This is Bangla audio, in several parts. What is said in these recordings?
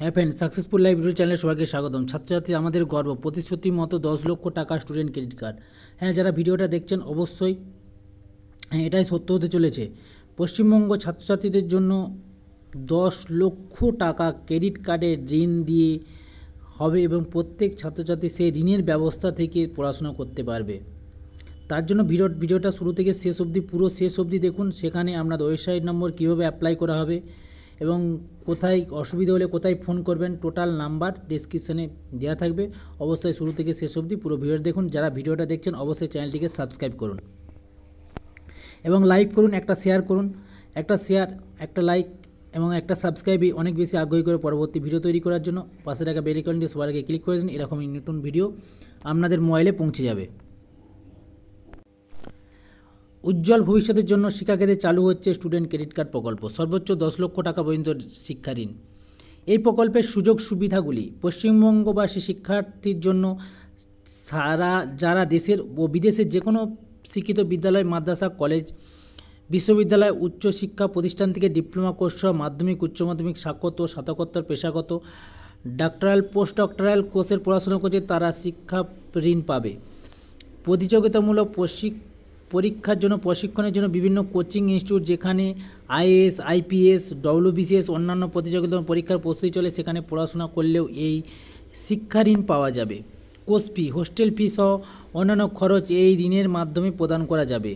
হ্যাঁ ফ্রেন্ড সাকসেসফুল লাইভ ইউটিউব চ্যানেলে সবাইকে স্বাগতম ছাত্রছাত্রী আমাদের গর্ব প্রতিশ্রুতি মতো দশ লক্ষ টাকা স্টুডেন্ট ক্রেডিট কার্ড হ্যাঁ যারা ভিডিওটা দেখছেন অবশ্যই হ্যাঁ এটাই সত্য হতে চলেছে পশ্চিমবঙ্গ ছাত্রছাত্রীদের জন্য দশ লক্ষ টাকা ক্রেডিট কার্ডের ঋণ দিয়ে হবে এবং প্রত্যেক ছাত্রছাত্রী সেই ঋণের ব্যবস্থা থেকে পড়াশোনা করতে পারবে তার জন্য ভিডিও ভিডিওটা শুরু থেকে শেষ অবধি পুরো শেষ অবধি দেখুন সেখানে আপনার ওয়েবসাইট নম্বর কীভাবে অ্যাপ্লাই করা হবে এবং কোথায় অসুবিধা হলে কোথায় ফোন করবেন টোটাল নাম্বার ডিসক্রিপশানে দেওয়া থাকবে অবশ্যই শুরু থেকে শেষ অবধি পুরো ভিডিওটা দেখুন যারা ভিডিওটা দেখছেন অবশ্যই চ্যানেলটিকে সাবস্ক্রাইব করুন এবং লাইক করুন একটা শেয়ার করুন একটা শেয়ার একটা লাইক এবং একটা সাবস্ক্রাইবই অনেক বেশি আগ্রহী করে পরবর্তী ভিডিও তৈরি করার জন্য পাশে টাকা বেলিকনটি সবার আগে ক্লিক করে দিন এরকমই নতুন ভিডিও আপনাদের মোবাইলে পৌঁছে যাবে উজ্জ্বল ভবিষ্যতের জন্য শিক্ষাক্ষেত্রে চালু হচ্ছে স্টুডেন্ট ক্রেডিট কার্ড প্রকল্প সর্বোচ্চ দশ লক্ষ টাকা পর্যন্ত শিক্ষা ঋণ এই প্রকল্পের সুযোগ সুবিধাগুলি পশ্চিমবঙ্গবাসী শিক্ষার্থীর জন্য সারা যারা দেশের ও বিদেশের যে কোনো শিক্ষিত বিদ্যালয় মাদ্রাসা কলেজ বিশ্ববিদ্যালয় উচ্চশিক্ষা প্রতিষ্ঠান থেকে ডিপ্লোমা কোর্স সহ মাধ্যমিক উচ্চ মাধ্যমিক স্বাক্ষত স্নাতকোত্তর পেশাগত ডাক্তারাল পোস্ট ডক্টরাল কোর্সের পড়াশোনা করছে তারা শিক্ষা ঋণ পাবে প্রতিযোগিতামূলক প্রশিক্ষণ পরীক্ষার জন্য প্রশিক্ষণের জন্য বিভিন্ন কোচিং ইনস্টিটিউট যেখানে আইএস আইপিএস ডব্লিউবিসিএস অন্যান্য প্রতিযোগিতা পরীক্ষার প্রস্তুতি চলে সেখানে পড়াশোনা করলেও এই শিক্ষা ঋণ পাওয়া যাবে কোর্স ফি হোস্টেল ফি সহ অন্যান্য খরচ এই ঋণের মাধ্যমে প্রদান করা যাবে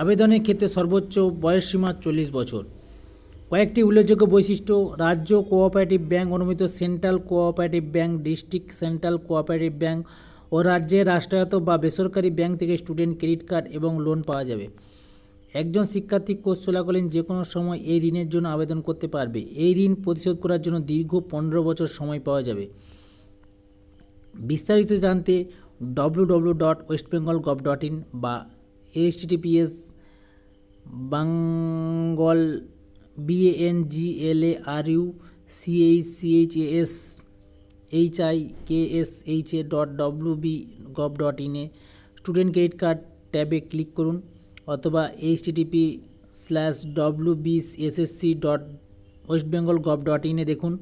আবেদনের ক্ষেত্রে সর্বোচ্চ বয়সসীমা চল্লিশ বছর কয়েকটি উল্লেখযোগ্য বৈশিষ্ট্য রাজ্য কোঅপারেটিভ ব্যাংক অনুমোদিত central cooperative bank district central cooperative bank ও রাজ্যে রাষ্ট্রায়ত্ত বা বেসরকারি ব্যাংক থেকে স্টুডেন্ট ক্রেডিট কার্ড এবং লোন পাওয়া যাবে একজন শিক্ষার্থী কোর্স চলাকালীন যে কোনো সময় এই ঋণের জন্য আবেদন করতে পারবে এই ঋণ পরিশোধ করার জন্য দীর্ঘ পনেরো বছর সময় পাওয়া যাবে বিস্তারিত জানতে W W dot West Bengal gov dot in বা HTTPS Bangla BNGLA R U CH CH S H I K S H A dot W B gov dot ইনে স্টুডেন্ট ক্রেডিট কার্ড ট্যাবে ক্লিক করুন অথবা HTTP slash W B C dot West Bengal gov dot ইনে দেখুন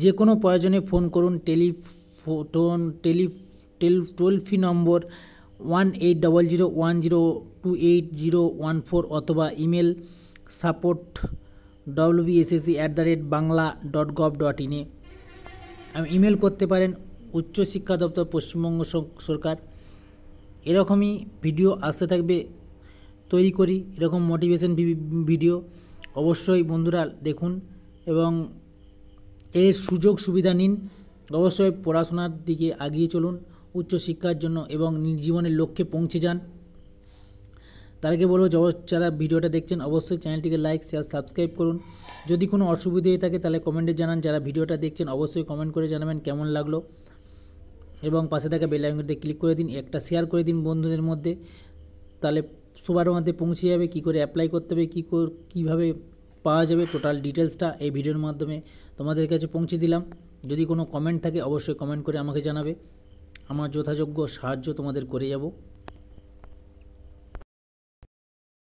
যে কোনো প্রয়োজনে ফোন করুন telephone tele tel toll free number one eight double zero one zero two eight zero one four অথবা email support WBSAC at the rate Bangla dot gov dot ইনে ইমেল করতে পারেন উচ্চশিক্ষা দপ্তর পশ্চিমবঙ্গ সরকার এরকমই ভিডিও আসতে থাকবে তৈরি করি এরকম মোটিভেশন ভিডিও অবশ্যই বন্ধুরা দেখুন এবং এর সুযোগ সুবিধা নিন অবশ্যই পড়াশোনার দিকে এগিয়ে চলুন উচ্চশিক্ষার জন্য এবং জীবনের লক্ষ্যে পৌঁছে যান তার আগে বলবো যারা ভিডিওটা দেখছেন অবশ্যই চ্যানেলটিকে লাইক শেয়ার সাবস্ক্রাইব করুন যদি কোনো অসুবিধে হয়ে থাকে তাহলে কমেন্টে জানান যারা ভিডিওটা দেখছেন অবশ্যই কমেন্ট করে জানাবেন কেমন লাগলো এবং পাশে থাকা বেল আইকনটিতে ক্লিক করে দিন একটা শেয়ার করে দিন বন্ধুদের মধ্যে তাহলে সবার মধ্যে পৌঁছে যাবে কী করে অ্যাপ্লাই করতে হবে কী কীভাবে পাওয়া যাবে টোটাল ডিটেলসটা এই ভিডিওর মাধ্যমে তোমাদের কাছে পৌঁছে দিলাম যদি কোনো কমেন্ট থাকে অবশ্যই কমেন্ট করে আমাকে জানাবে আমার যথাযোগ্য সাহায্য তোমাদের করে যাব